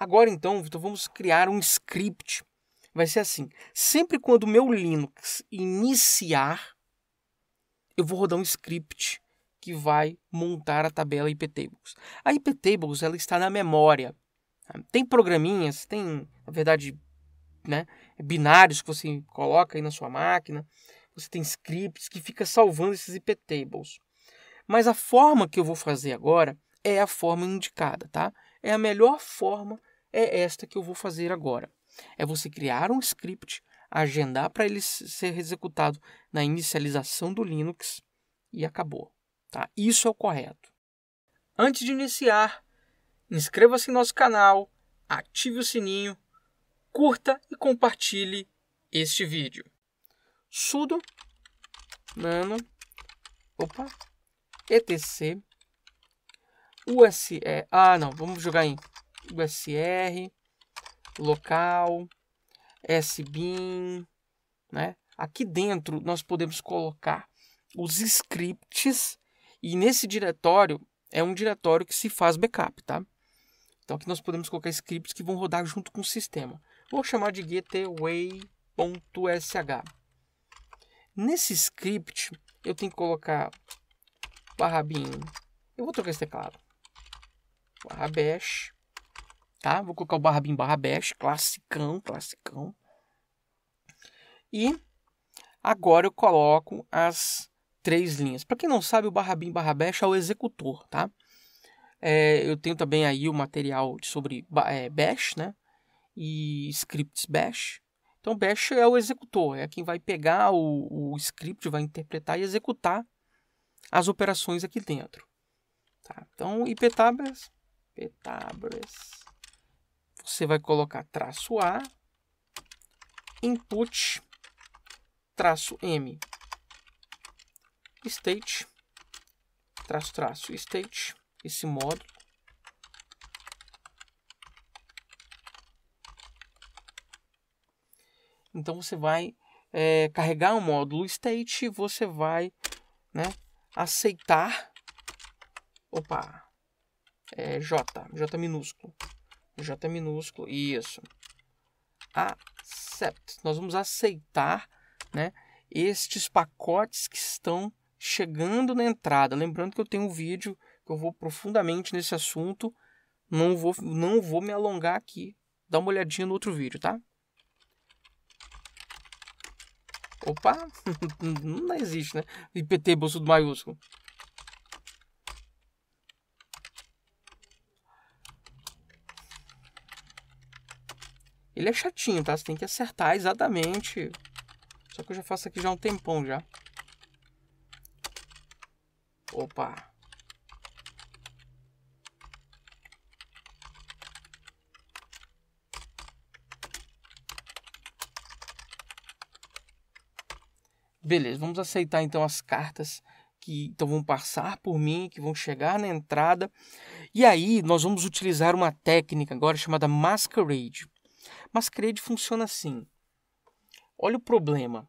Agora então, Vitor, vamos criar um script. Vai ser assim: sempre quando o meu Linux iniciar, eu vou rodar um script que vai montar a tabela IPTables. A IPTables ela está na memória. Tem programinhas, tem, na verdade, né, binários que você coloca aí na sua máquina. Você tem scripts que fica salvando esses IPTables. Mas a forma que eu vou fazer agora é a forma indicada, tá? É a melhor forma é esta que eu vou fazer agora. É você criar um script, agendar para ele ser executado na inicialização do Linux e acabou. Tá? Isso é o correto. Antes de iniciar, inscreva-se em nosso canal, ative o sininho, curta e compartilhe este vídeo. sudo nano opa etc use ah não vamos jogar em do SR, local, SBIN, né? Aqui dentro nós podemos colocar os scripts e nesse diretório é um diretório que se faz backup, tá? Então aqui nós podemos colocar scripts que vão rodar junto com o sistema. Vou chamar de getaway.sh. Nesse script eu tenho que colocar barra bin. Eu vou trocar esse teclado. Barra bash tá? Vou colocar o barra bin barra bash, classicão, classicão. E agora eu coloco as três linhas. Para quem não sabe, o barra bin barra bash é o executor, tá? É, eu tenho também aí o material sobre é, bash, né? E scripts bash. Então, bash é o executor, é quem vai pegar o, o script, vai interpretar e executar as operações aqui dentro. Tá? Então, iptabres, ptabres, você vai colocar traço A, input, traço M, state, traço, traço, state, esse módulo. Então você vai é, carregar o módulo state, você vai né, aceitar, opa, é, J, J minúsculo, J minúsculo, isso. Accept. Nós vamos aceitar né, estes pacotes que estão chegando na entrada. Lembrando que eu tenho um vídeo que eu vou profundamente nesse assunto. Não vou, não vou me alongar aqui. Dá uma olhadinha no outro vídeo, tá? Opa, não existe, né? IPT bolso do maiúsculo. Ele é chatinho, tá? Você tem que acertar exatamente. Só que eu já faço aqui já um tempão já. Opa. Beleza, vamos aceitar então as cartas que então vão passar por mim, que vão chegar na entrada. E aí nós vamos utilizar uma técnica agora chamada Masquerade. Mas Creed funciona assim. Olha o problema.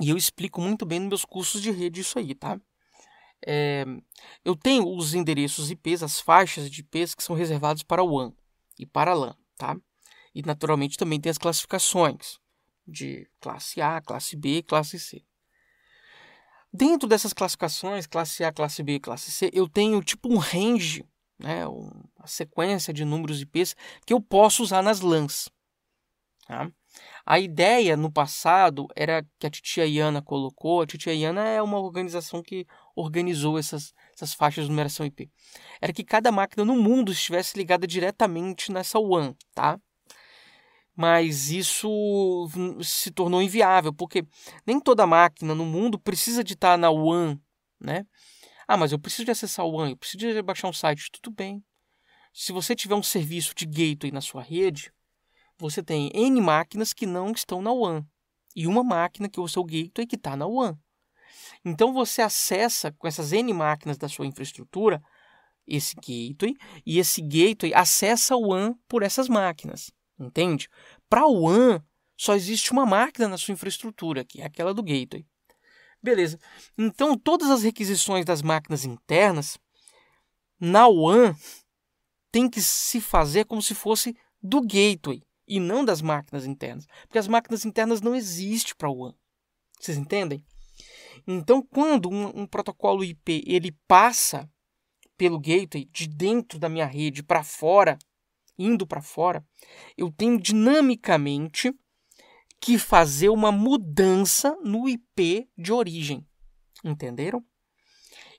E eu explico muito bem nos meus cursos de rede isso aí, tá? É, eu tenho os endereços IPs, as faixas de IPs que são reservados para o WAN e para a LAN, tá? E naturalmente também tem as classificações de classe A, classe B, classe C. Dentro dessas classificações, classe A, classe B, classe C, eu tenho tipo um range, né, uma sequência de números IPs que eu posso usar nas LANs. Tá? A ideia no passado era que a Titia Iana colocou, a Titia Iana é uma organização que organizou essas, essas faixas de numeração IP, era que cada máquina no mundo estivesse ligada diretamente nessa WAN, tá? Mas isso hum, se tornou inviável, porque nem toda máquina no mundo precisa de estar na WAN, né? Ah, mas eu preciso de acessar o WAN, eu preciso de baixar um site, tudo bem. Se você tiver um serviço de gateway na sua rede, você tem N máquinas que não estão na WAN e uma máquina que é o seu gateway que está na WAN. Então você acessa com essas N máquinas da sua infraestrutura esse gateway e esse gateway acessa o WAN por essas máquinas, entende? Para o WAN só existe uma máquina na sua infraestrutura, que é aquela do gateway. Beleza. Então todas as requisições das máquinas internas na WAN tem que se fazer como se fosse do gateway e não das máquinas internas, porque as máquinas internas não existem para o WAN. Vocês entendem? Então, quando um, um, protocolo IP ele passa pelo gateway de dentro da minha rede para fora, indo para fora, eu tenho dinamicamente que fazer uma mudança no IP de origem. Entenderam?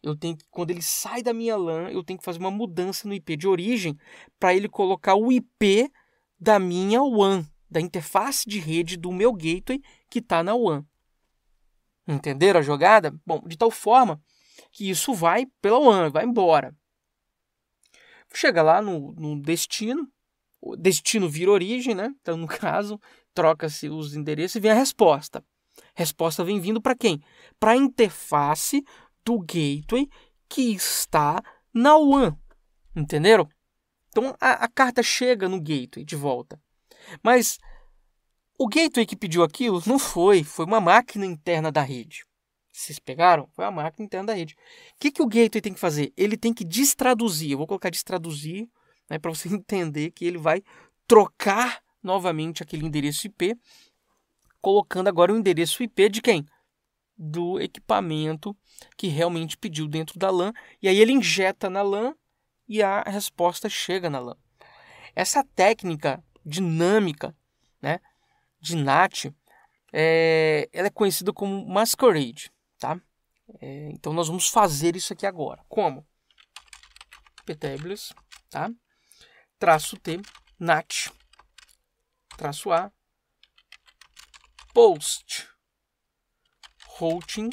Eu tenho que, quando ele sai da minha LAN, eu tenho que fazer uma mudança no IP de origem para ele colocar o IP da minha WAN, da interface de rede do meu gateway que está na WAN. Entenderam a jogada? Bom, de tal forma que isso vai pela WAN, vai embora. Chega lá no, no destino, o destino vira origem, né? Então, no caso, troca-se os endereços e vem a resposta. Resposta vem vindo para quem? Para a interface do gateway que está na WAN. Entenderam? Então a, a carta chega no gateway de volta. Mas o gateway que pediu aquilo não foi, foi uma máquina interna da rede. Vocês pegaram? Foi a máquina interna da rede. O que, que o gateway tem que fazer? Ele tem que destraduzir. Eu vou colocar destraduzir né, para você entender que ele vai trocar novamente aquele endereço IP, colocando agora o endereço IP de quem? Do equipamento que realmente pediu dentro da LAN. E aí ele injeta na LAN e a resposta chega na lã. Essa técnica dinâmica né, de Nat é, ela é conhecida como masquerade. Tá? É, então nós vamos fazer isso aqui agora. Como? Petables, tá? Traço T, Nat, traço A, Post, Routing,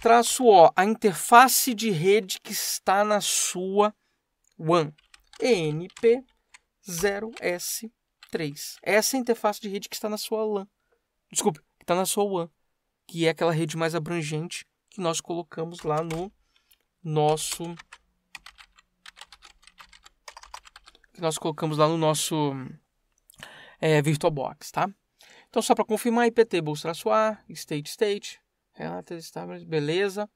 traço O, a interface de rede que está na sua WAN. ENP0S3. Essa é a interface de rede que está na sua LAN. Desculpe, que está na sua WAN, que é aquela rede mais abrangente que nós colocamos lá no nosso que nós colocamos lá no nosso é, eh, VirtualBox, tá? Então, só para confirmar, IPT, bolsa-a, state-state, é Relatas estáveis, beleza.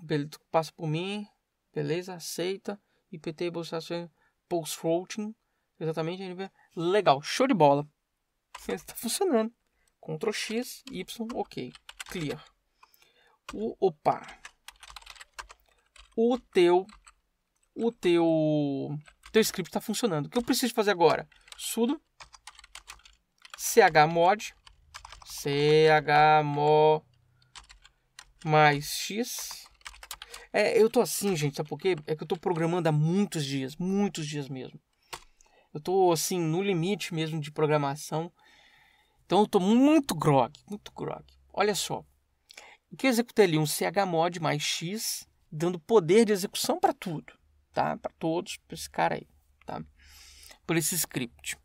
beleza passa por mim, beleza, aceita. IPT, bolsação, pulse floating, exatamente, NB. Legal, show de bola. Está funcionando. Ctrl X, Y, OK. Clear. O, opa. O teu o teu teu script está funcionando. O que eu preciso fazer agora? sudo chmod chmod mais x. É, eu tô assim, gente, sabe por quê? É que eu tô programando há muitos dias, muitos dias mesmo. Eu tô assim, no limite mesmo de programação. Então eu tô muito grog, muito grog. Olha só. O que executei ali um chmod mais x, dando poder de execução para tudo, tá? Para todos, para esse cara aí, tá? Por esse script.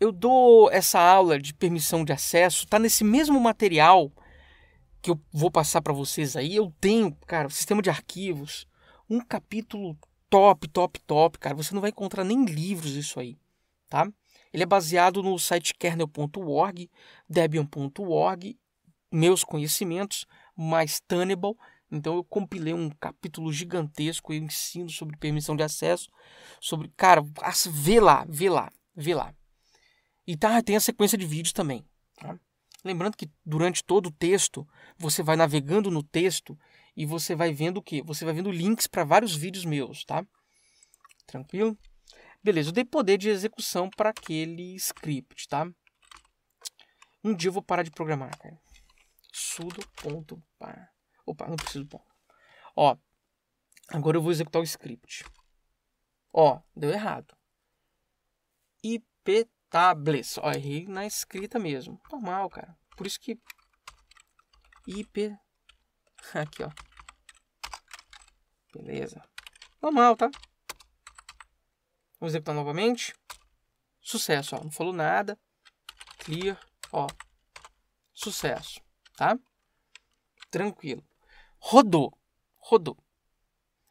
Eu dou essa aula de permissão de acesso, tá nesse mesmo material que eu vou passar para vocês aí, eu tenho, cara, sistema de arquivos, um capítulo top, top, top, cara. Você não vai encontrar nem livros isso aí, tá? Ele é baseado no site kernel.org, debian.org, meus conhecimentos, mais Tunnable. Então eu compilei um capítulo gigantesco, eu ensino sobre permissão de acesso, sobre, cara, vê lá, vê lá, vê lá. E tá, tem a sequência de vídeos também. Lembrando que durante todo o texto, você vai navegando no texto e você vai vendo o quê? Você vai vendo links para vários vídeos meus, tá? Tranquilo? Beleza, eu dei poder de execução para aquele script, tá? Um dia eu vou parar de programar, cara. sudo.par. Opa, não preciso bom. Ó, agora eu vou executar o script. Ó, deu errado. IP tablets. Ó, errei na escrita mesmo. Normal, cara. Por isso que IP aqui, ó. Beleza. Normal, tá? Vamos executar novamente. Sucesso, ó. Não falou nada. Clear, ó. Sucesso, tá? Tranquilo. Rodou. Rodou.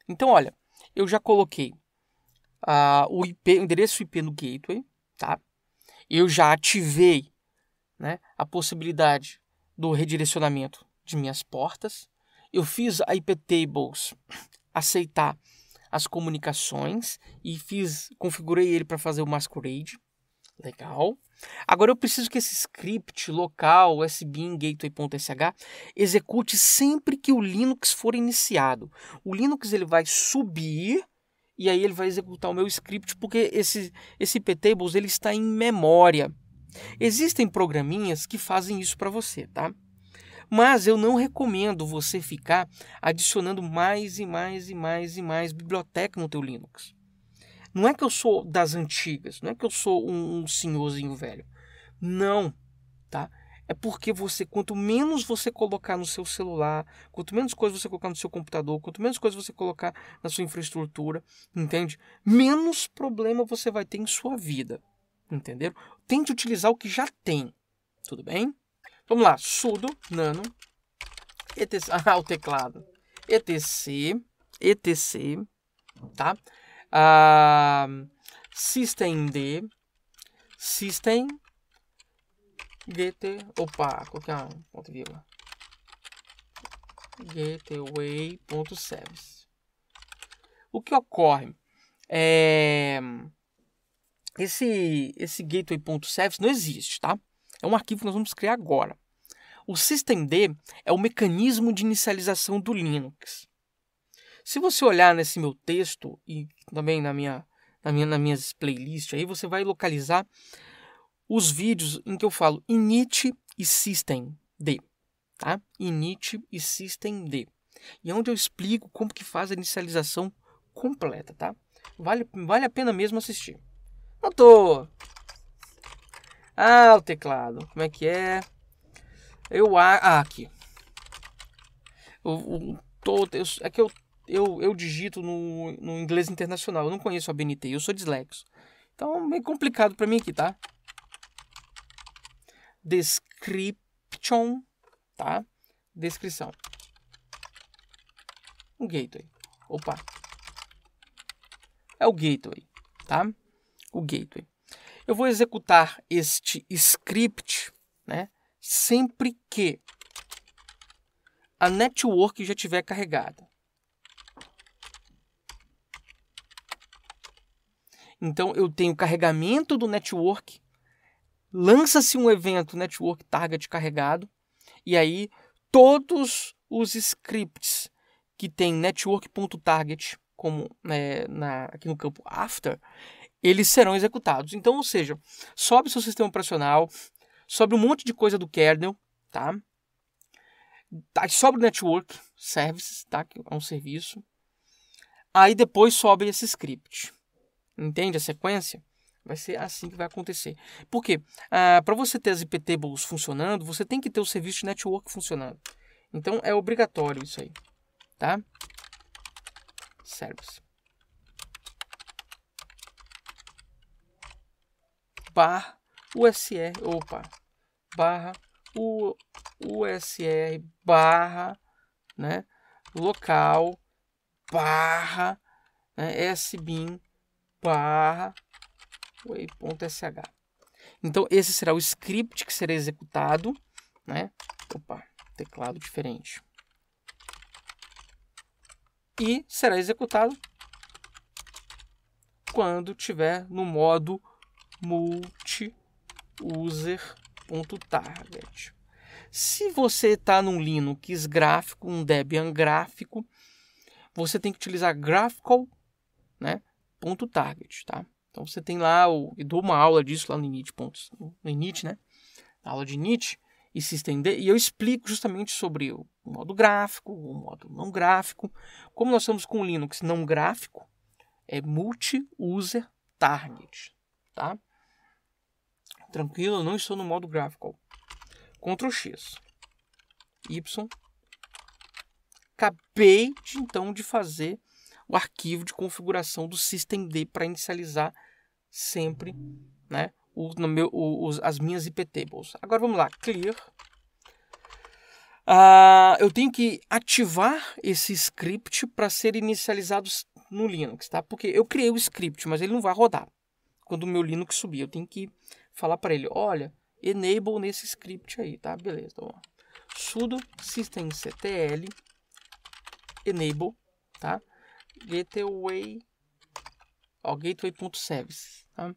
Então, olha, eu já coloquei uh, o, IP, o endereço IP no gateway, tá? eu já ativei né, a possibilidade do redirecionamento de minhas portas. Eu fiz a IP Tables aceitar as comunicações e fiz configurei ele para fazer o masquerade. Legal. Agora eu preciso que esse script local sbin gateway.sh execute sempre que o Linux for iniciado. O Linux ele vai subir e aí ele vai executar o meu script porque esse esse ptables ele está em memória. Existem programinhas que fazem isso para você, tá? Mas eu não recomendo você ficar adicionando mais e mais e mais e mais biblioteca no teu Linux. Não é que eu sou das antigas, não é que eu sou um, um senhorzinho velho. Não, é porque você, quanto menos você colocar no seu celular, quanto menos coisas você colocar no seu computador, quanto menos coisas você colocar na sua infraestrutura, entende? Menos problema você vai ter em sua vida, entenderam? Tente utilizar o que já tem, tudo bem? Vamos lá, sudo nano etc, ah, o teclado, etc, etc, tá? Ah, systemd, system Get, opa, colocar é um ponto e vírgula. Gateway.service. O que ocorre? É... Esse, esse gateway.service não existe, tá? É um arquivo que nós vamos criar agora. O systemd é o mecanismo de inicialização do Linux. Se você olhar nesse meu texto e também na minha, na minha, nas minhas playlists aí, você vai localizar os vídeos em que eu falo init e system D, tá? Init e system D. E é onde eu explico como que faz a inicialização completa, tá? Vale, vale a pena mesmo assistir. Não tô. Ah, o teclado. Como é que é? Eu ah, aqui. Eu, eu, tô, eu, é que eu, eu, eu digito no, no inglês internacional. Eu não conheço a BNT, eu sou dislexo. Então, meio complicado para mim aqui, tá? description, tá? Descrição. o gateway. Opa. É o gateway, tá? O gateway. Eu vou executar este script, né? Sempre que a network já estiver carregada. Então eu tenho carregamento do network lança-se um evento network target carregado e aí todos os scripts que tem network.target como é, na, aqui no campo after, eles serão executados. Então, ou seja, sobe seu sistema operacional, sobe um monte de coisa do kernel, tá? tá sobe o network services, tá? Que é um serviço. Aí depois sobe esse script. Entende a sequência? Vai ser assim que vai acontecer. Por quê? Ah, Para você ter as IP funcionando, você tem que ter o serviço de network funcionando. Então é obrigatório isso aí, tá? Service. Bar USR, opa, barra U, USR barra, né, local barra né, SBIN barra way.sh. Então, esse será o script que será executado, né? Opa, teclado diferente. E será executado quando tiver no modo multi Se você está num Linux gráfico, um Debian gráfico, você tem que utilizar graphical, né, ponto target, tá? Então você tem lá, o, eu dou uma aula disso lá no Init pontos, no Init, né? Na aula de Init e se estender, e eu explico justamente sobre o modo gráfico, o modo não gráfico, como nós estamos com o Linux não gráfico, é multi-user target, tá? Tranquilo, eu não estou no modo gráfico. Ctrl X, Y. Acabei de, então de fazer o arquivo de configuração do systemd para inicializar sempre né, o, meu, o, os, as minhas iptables. Agora vamos lá, clear. Uh, eu tenho que ativar esse script para ser inicializado no Linux, tá? Porque eu criei o script, mas ele não vai rodar quando o meu Linux subir. Eu tenho que falar para ele, olha, enable nesse script aí, tá? Beleza, então, ó. sudo systemctl enable, tá? gateway, ó, gateway.service, tá?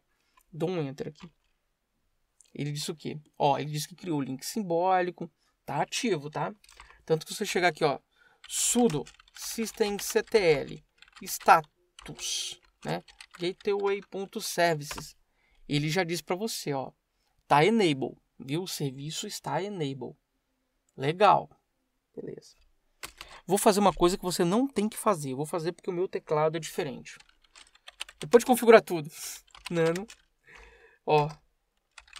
Dou um enter aqui. Ele disse o quê? Ó, ele disse que criou o link simbólico, tá ativo, tá? Tanto que se eu chegar aqui, ó, sudo systemctl status, né? gateway.services. Ele já diz para você, ó, tá enable, viu? O serviço está enable. Legal. Beleza. Vou fazer uma coisa que você não tem que fazer. Vou fazer porque o meu teclado é diferente. Depois de configurar tudo. Nano. Ó.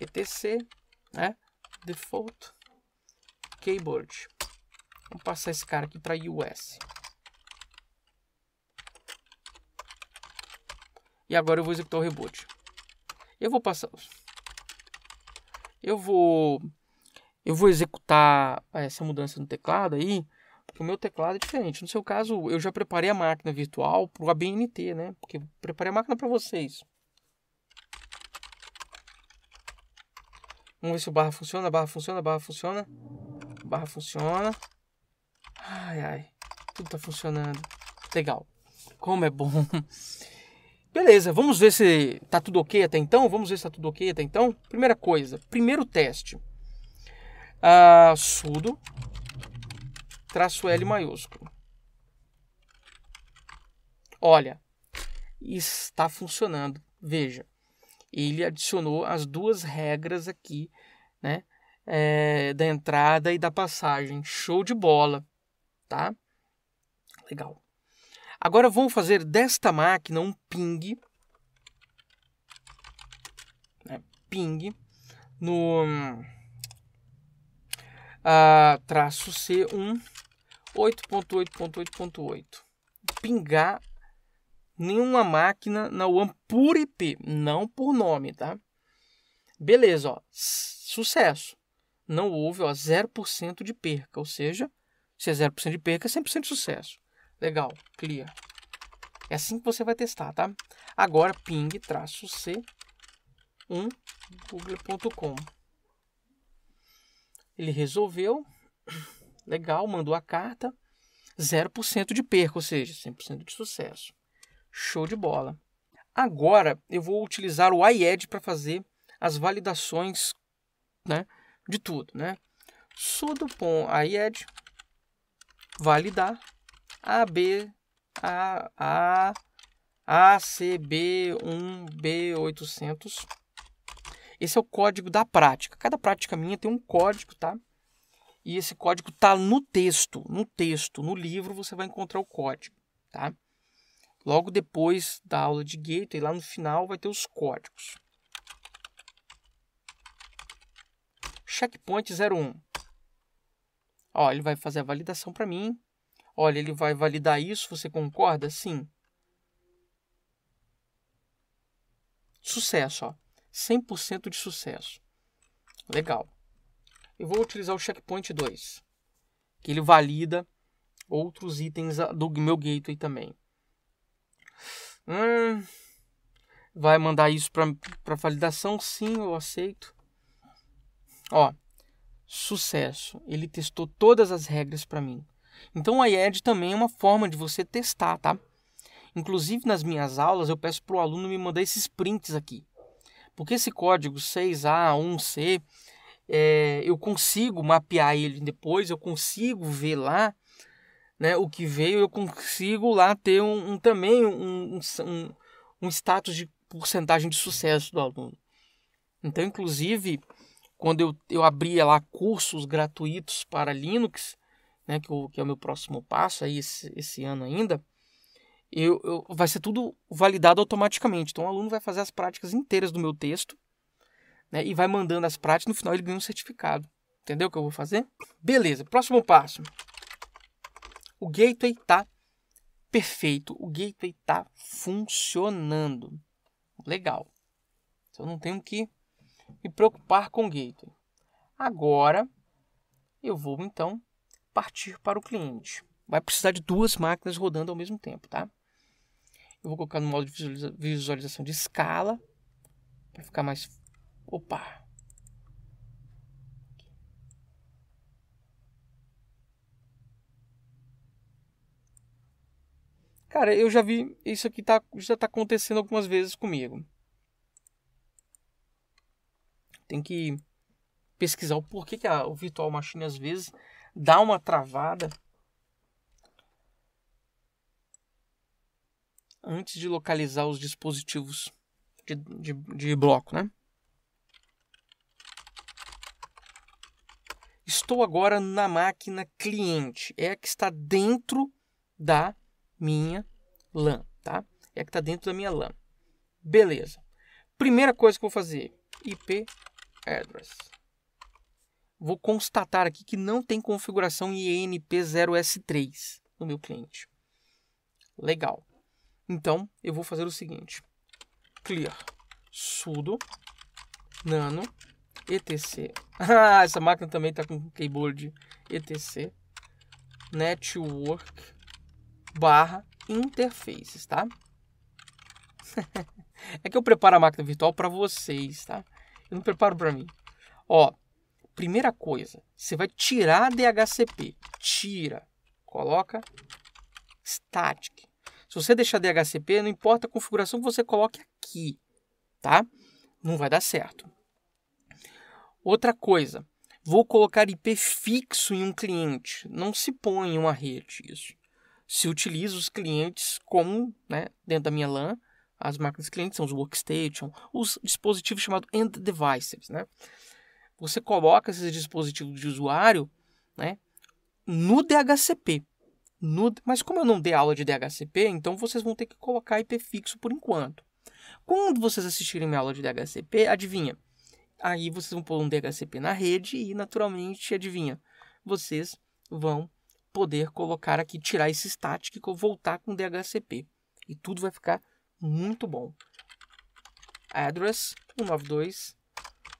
ETC. Né? Default. Keyboard. Vamos passar esse cara aqui para US. E agora eu vou executar o reboot. Eu vou passar. Eu vou. Eu vou executar essa mudança no teclado aí porque o meu teclado é diferente. No seu caso, eu já preparei a máquina virtual para o ABNT, né? Porque eu preparei a máquina para vocês. Vamos ver se o barra funciona, barra funciona, barra funciona. Barra funciona. Ai, ai. Tudo tá funcionando. Legal. Como é bom. Beleza, vamos ver se tá tudo ok até então. Vamos ver se tá tudo ok até então. Primeira coisa, primeiro teste. Ah, sudo traço L maiúsculo. Olha, está funcionando. Veja, ele adicionou as duas regras aqui, né? É, da entrada e da passagem. Show de bola, tá? Legal. Agora vamos fazer desta máquina um ping, né? ping no uh, traço C1, 8.8.8.8. Pingar nenhuma máquina na UAM por IP, não por nome, tá? Beleza, ó, sucesso. Não houve ó, 0% de perca, ou seja, se é 0% de perca, é 100% de sucesso. Legal, clear. É assim que você vai testar, tá? Agora, ping-c1 google.com. Ele resolveu, legal, mandou a carta, 0% de perca, ou seja, 100% de sucesso. Show de bola. Agora eu vou utilizar o IED para fazer as validações né, de tudo. Né? sudo pom IED validar A, B, A, A, A, C, B, 1, B, 800 esse é o código da prática. Cada prática minha tem um código, tá? E esse código tá no texto, no texto, no livro você vai encontrar o código, tá? Logo depois da aula de Gator, lá no final vai ter os códigos. Checkpoint 01. Ó, ele vai fazer a validação para mim. Olha, ele vai validar isso, você concorda? Sim. Sucesso, ó. 100% de sucesso. Legal. Eu vou utilizar o checkpoint 2, que ele valida outros itens do meu gateway também. Hum, vai mandar isso para validação? Sim, eu aceito. Ó, sucesso. Ele testou todas as regras para mim. Então a IED também é uma forma de você testar, tá? Inclusive nas minhas aulas eu peço para o aluno me mandar esses prints aqui. Porque esse código 6A1C, é, eu consigo mapear ele depois, eu consigo ver lá né, o que veio, eu consigo lá ter um, um também um, um, um status de porcentagem de sucesso do aluno. Então, inclusive, quando eu, eu abria lá cursos gratuitos para Linux, né, que, o que é o meu próximo passo aí esse, esse ano ainda, eu, eu, vai ser tudo validado automaticamente. Então o aluno vai fazer as práticas inteiras do meu texto né, e vai mandando as práticas. No final ele ganha um certificado. Entendeu o que eu vou fazer? Beleza, próximo passo. O gateway está perfeito. O gateway está funcionando. Legal. Então não tenho que me preocupar com o gateway. Agora eu vou então partir para o cliente. Vai precisar de duas máquinas rodando ao mesmo tempo, tá? Eu vou colocar no modo de visualização de escala. Para ficar mais... Opa! Cara, eu já vi... Isso aqui tá, já está acontecendo algumas vezes comigo. Tem que pesquisar o porquê que a, o Virtual Machine às vezes dá uma travada antes de localizar os dispositivos de, de, de bloco, né? Estou agora na máquina cliente, é a que está dentro da minha LAN, tá? É a que está dentro da minha LAN. Beleza. Primeira coisa que eu vou fazer, IP address. Vou constatar aqui que não tem configuração INP0S3 no meu cliente. Legal. Então, eu vou fazer o seguinte. Clear sudo nano etc. Ah, essa máquina também está com keyboard etc. Network barra interfaces, tá? é que eu preparo a máquina virtual para vocês, tá? Eu não preparo para mim. Ó, primeira coisa, você vai tirar DHCP. Tira. Coloca static. Se você deixar DHCP, não importa a configuração que você coloque aqui, tá? Não vai dar certo. Outra coisa, vou colocar IP fixo em um cliente. Não se põe em uma rede isso. Se utiliza os clientes como, né, dentro da minha LAN, as máquinas clientes são os workstation, os dispositivos chamados end devices, né? Você coloca esses dispositivos de usuário, né, no DHCP mas como eu não dei aula de DHCP, então vocês vão ter que colocar IP fixo por enquanto. Quando vocês assistirem minha aula de DHCP, adivinha? Aí vocês vão pôr um DHCP na rede e, naturalmente, adivinha? Vocês vão poder colocar aqui, tirar esse static e voltar com DHCP. E tudo vai ficar muito bom. Address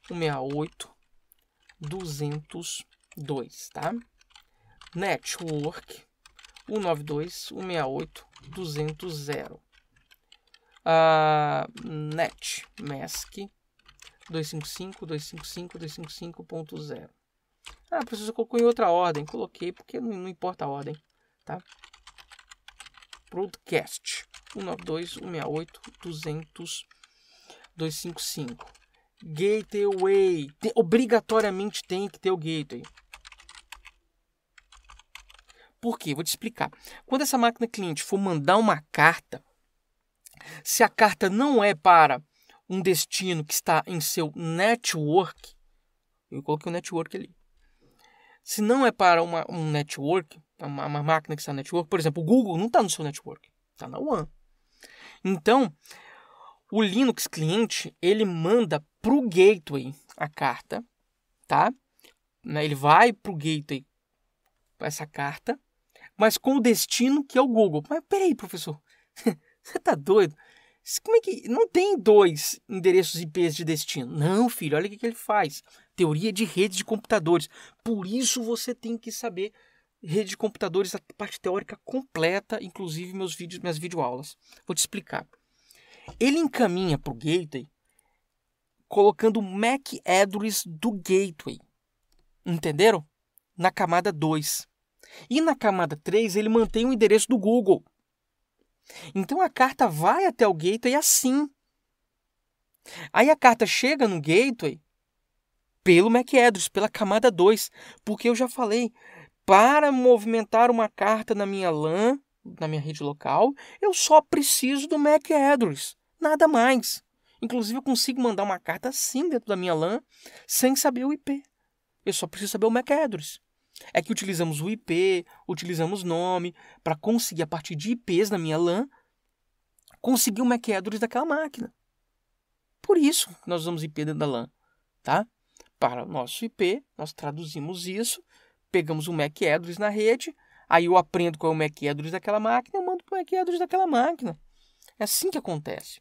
192.168.202, tá? Network 192.168.200. Ah, net mask 255.255.255.0. Ah, professor, colocou em outra ordem. Coloquei porque não, importa a ordem. Tá? Broadcast 192.168.200.255. Gateway. obrigatoriamente tem que ter o gateway. Por quê? Vou te explicar. Quando essa máquina cliente for mandar uma carta, se a carta não é para um destino que está em seu network, eu coloquei o um network ali. Se não é para uma, um network, uma, uma máquina que está no network, por exemplo, o Google não está no seu network, está na One. Então, o Linux cliente ele manda para o gateway a carta, tá? Né, ele vai para o gateway essa carta mas com o destino que é o Google. Mas peraí, professor, você tá doido? Como é que. Não tem dois endereços IPs de destino. Não, filho, olha o que, ele faz. Teoria de redes de computadores. Por isso você tem que saber rede de computadores, a parte teórica completa, inclusive meus vídeos, minhas videoaulas. Vou te explicar. Ele encaminha para o gateway colocando o MAC address do gateway. Entenderam? Na camada 2. E na camada 3, ele mantém o endereço do Google. Então a carta vai até o gateway assim. Aí a carta chega no gateway pelo MacAddress, pela camada 2, porque eu já falei, para movimentar uma carta na minha LAN, na minha rede local, eu só preciso do MacAddress, nada mais. Inclusive eu consigo mandar uma carta assim dentro da minha LAN sem saber o IP. Eu só preciso saber o MacAddress. É que utilizamos o IP, utilizamos nome, para conseguir, a partir de IPs na minha LAN, conseguir o MAC address daquela máquina. Por isso nós usamos IP dentro da LAN, tá? Para o nosso IP, nós traduzimos isso, pegamos o MAC address na rede, aí eu aprendo qual é o MAC address daquela máquina, eu mando para o MAC address daquela máquina. É assim que acontece.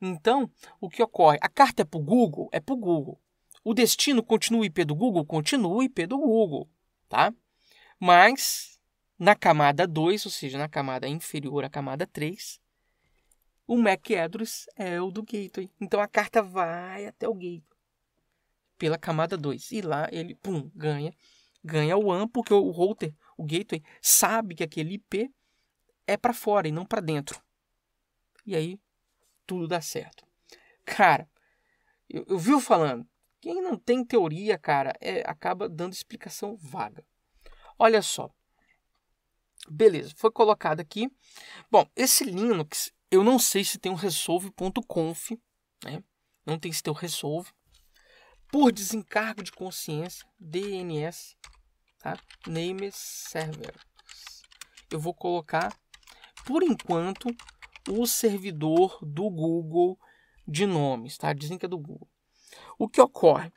Então, o que ocorre? A carta é para o Google? É para o Google. O destino continua o IP do Google? Continua o IP do Google tá? Mas na camada 2, ou seja, na camada inferior à camada 3, o address é o do gateway. Então a carta vai até o gateway pela camada 2 e lá ele pum, ganha, ganha o WAN porque o router, o gateway sabe que aquele IP é para fora e não para dentro. E aí tudo dá certo. Cara, eu, eu falando, quem não tem teoria, cara, é, acaba dando explicação vaga. Olha só. Beleza, foi colocado aqui. Bom, esse Linux, eu não sei se tem um resolve.conf, né? Não tem se tem o resolve. Por desencargo de consciência, DNS, tá? Name server. Eu vou colocar, por enquanto, o servidor do Google de nomes, tá? Dizem que é do Google. O que ocorre?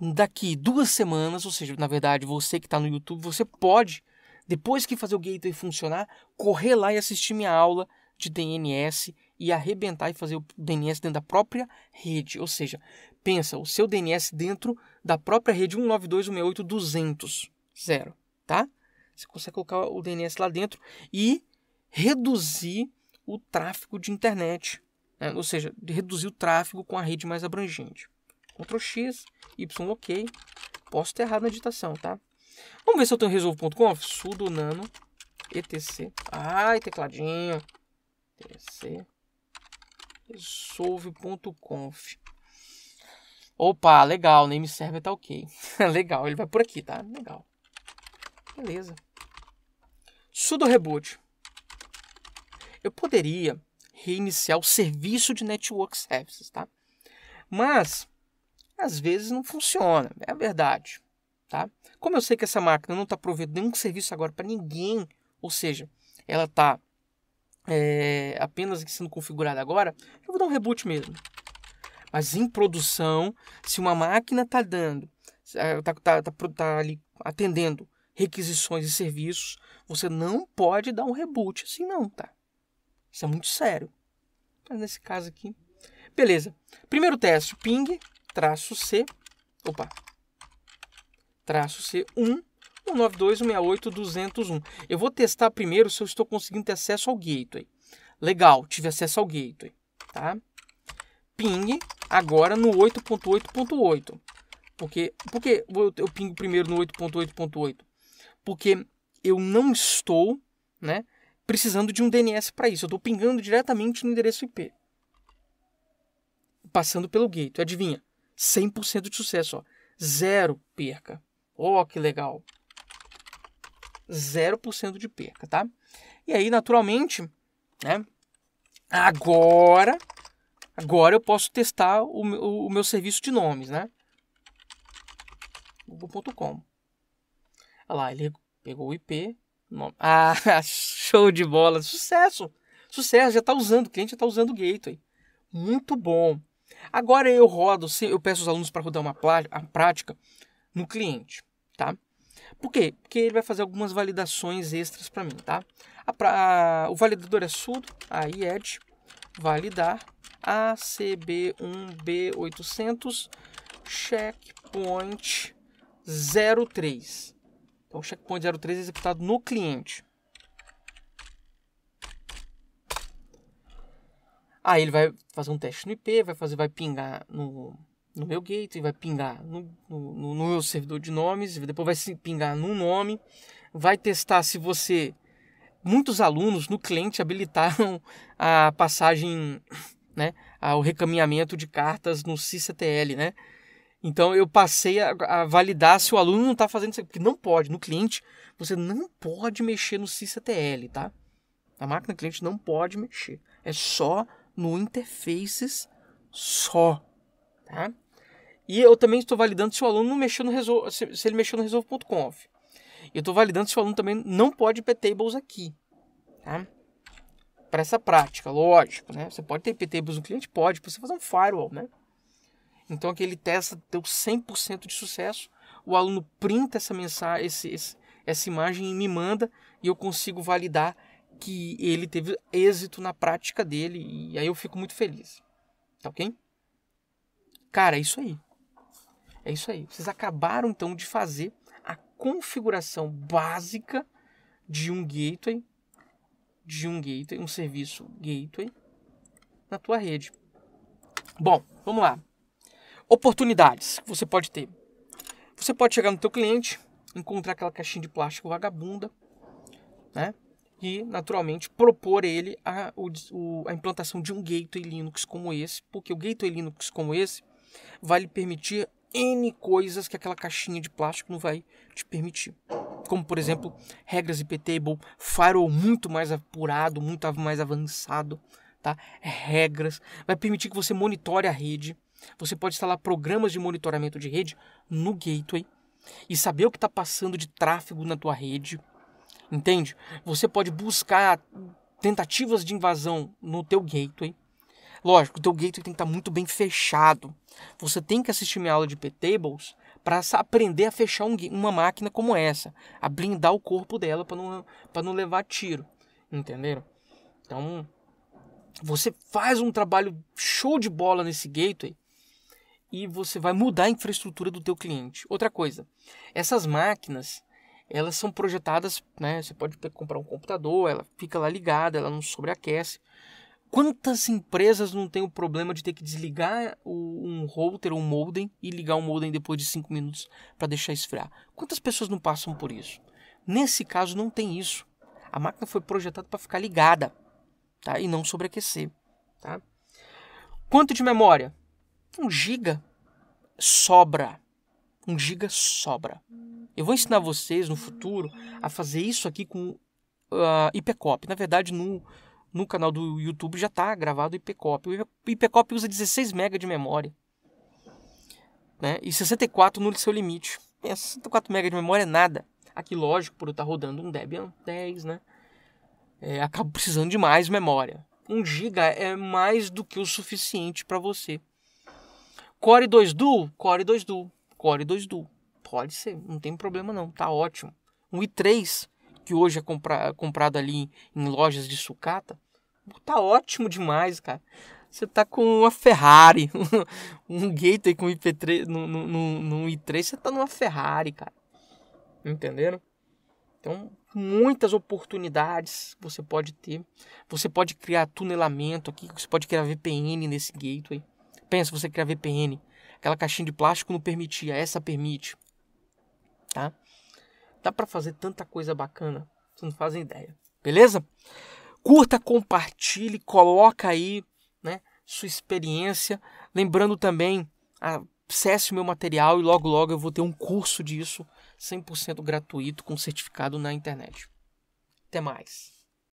Daqui duas semanas, ou seja, na verdade, você que está no YouTube, você pode, depois que fazer o gateway funcionar, correr lá e assistir minha aula de DNS e arrebentar e fazer o DNS dentro da própria rede. Ou seja, pensa o seu DNS dentro da própria rede 192.168.200. tá? Você consegue colocar o DNS lá dentro e reduzir o tráfego de internet. Né? Ou seja, reduzir o tráfego com a rede mais abrangente. Ctrl X, Y OK. Posso ter errado na digitação, tá? Vamos ver se eu tenho resolve.conf. sudo nano etc. Ai, tecladinho. etc. resolve.conf. Opa, legal, name server tá ok. legal, ele vai por aqui, tá? Legal. Beleza. Sudo reboot. Eu poderia reiniciar o serviço de Network Services, tá? Mas, às vezes não funciona, é a verdade, tá? Como eu sei que essa máquina não está provendo nenhum serviço agora para ninguém, ou seja, ela está é, apenas sendo configurada agora, eu vou dar um reboot mesmo. Mas em produção, se uma máquina está dando, está é, tá, tá, tá, tá ali atendendo requisições e serviços, você não pode dar um reboot assim não, tá? Isso é muito sério. Mas nesse caso aqui. Beleza. Primeiro teste, ping, traço C. Opa. Traço C1. 192.168.201. Eu vou testar primeiro se eu estou conseguindo ter acesso ao gateway. Legal, tive acesso ao gateway, tá? Ping agora no 8.8.8. Porque, porque eu, eu pingo primeiro no 8.8.8? Porque eu não estou, né, precisando de um DNS para isso. Eu estou pingando diretamente no endereço IP. Passando pelo gateway. Adivinha? 100% de sucesso. Ó. Zero perca. Oh, que legal. 0% de perca, tá? E aí, naturalmente, né? Agora, agora eu posso testar o, o, o meu serviço de nomes, né? Google.com. Olha lá, ele pegou o IP, Ah, show de bola, sucesso. Sucesso, já está usando, o cliente já está usando o Gateway. Muito bom. Agora eu rodo, eu peço os alunos para rodar uma prática no cliente, tá? Por quê? Porque ele vai fazer algumas validações extras para mim, tá? A, pra, a, o validador é sudo, aí Ed validar, ACB1B800, checkpoint 03. Então, o checkpoint 03 é executado no cliente. Aí ele vai fazer um teste no IP, vai fazer, vai pingar no, no meu gateway, vai pingar no, no, no, meu servidor de nomes, depois vai se pingar no nome, vai testar se você. Muitos alunos no cliente habilitaram a passagem, né, o recaminhamento de cartas no CCTL, né? Então eu passei a, a validar se o aluno não está fazendo isso, porque não pode. No cliente, você não pode mexer no CISATL, tá? A máquina cliente não pode mexer. É só no interfaces só, tá? E eu também estou validando se o aluno não mexeu no resolve, se, ele mexeu no resolve.conf. Eu estou validando se o aluno também não pode tables aqui, tá? Para essa prática, lógico, né? Você pode ter ptables no cliente, pode, para você fazer um firewall, né? Então aquele teste deu 100% de sucesso. O aluno printa essa mensagem, esse, esse, essa imagem e me manda e eu consigo validar que ele teve êxito na prática dele e aí eu fico muito feliz. Tá OK? Cara, é isso aí. É isso aí. Vocês acabaram então de fazer a configuração básica de um gateway, de um gateway, um serviço gateway na tua rede. Bom, vamos lá. Oportunidades que você pode ter. Você pode chegar no teu cliente, encontrar aquela caixinha de plástico vagabunda, né? E, naturalmente, propor ele a, o, a implantação de um gateway Linux como esse, porque o gateway Linux como esse vai lhe permitir N coisas que aquela caixinha de plástico não vai te permitir. Como, por exemplo, regras IP-Table, firewall muito mais apurado, muito mais avançado, tá? regras, vai permitir que você monitore a rede, você pode instalar programas de monitoramento de rede no gateway e saber o que está passando de tráfego na tua rede, entende? Você pode buscar tentativas de invasão no teu gateway. Lógico, o teu gateway tem que estar tá muito bem fechado. Você tem que assistir minha aula de P-Tables para aprender a fechar um, uma máquina como essa, a blindar o corpo dela para não, para não levar tiro, entenderam? Então, você faz um trabalho show de bola nesse gateway, e você vai mudar a infraestrutura do teu cliente. Outra coisa, essas máquinas, elas são projetadas, né? Você pode comprar um computador, ela fica lá ligada, ela não sobreaquece. Quantas empresas não tem o problema de ter que desligar um router ou um modem e ligar o um modem depois de 5 minutos para deixar esfriar? Quantas pessoas não passam por isso? Nesse caso não tem isso. A máquina foi projetada para ficar ligada, tá? E não sobreaquecer, tá? Quanto de memória? Tipo um giga sobra. Um giga sobra. Eu vou ensinar vocês no futuro a fazer isso aqui com uh, ah, IPCOP. Na verdade, no, no canal do YouTube já está gravado o IPCOP. O IPCOP usa 16 MB de memória. Né? E 64 no seu limite. É, 64 MB de memória é nada. Aqui, lógico, por eu estar tá rodando um Debian 10, né? É, acabo precisando de mais memória. 1 GB é mais do que o suficiente para você Core 2 Duo? Core 2 Duo. Core 2 Duo. Pode ser, não tem problema não, tá ótimo. Um i3, que hoje é compra comprado ali em lojas de sucata, tá ótimo demais, cara. Você tá com uma Ferrari, um Gator com IP3, no, no, no, no i3, você tá numa Ferrari, cara. Entenderam? Então, muitas oportunidades você pode ter. Você pode criar tunelamento aqui, você pode criar VPN nesse gateway. Pensa você criar VPN. Aquela caixinha de plástico não permitia, essa permite. Tá? Dá para fazer tanta coisa bacana, você não faz ideia. Beleza? Curta, compartilhe, coloca aí, né, sua experiência. Lembrando também, acesse o meu material e logo logo eu vou ter um curso disso 100% gratuito com certificado na internet. Até mais.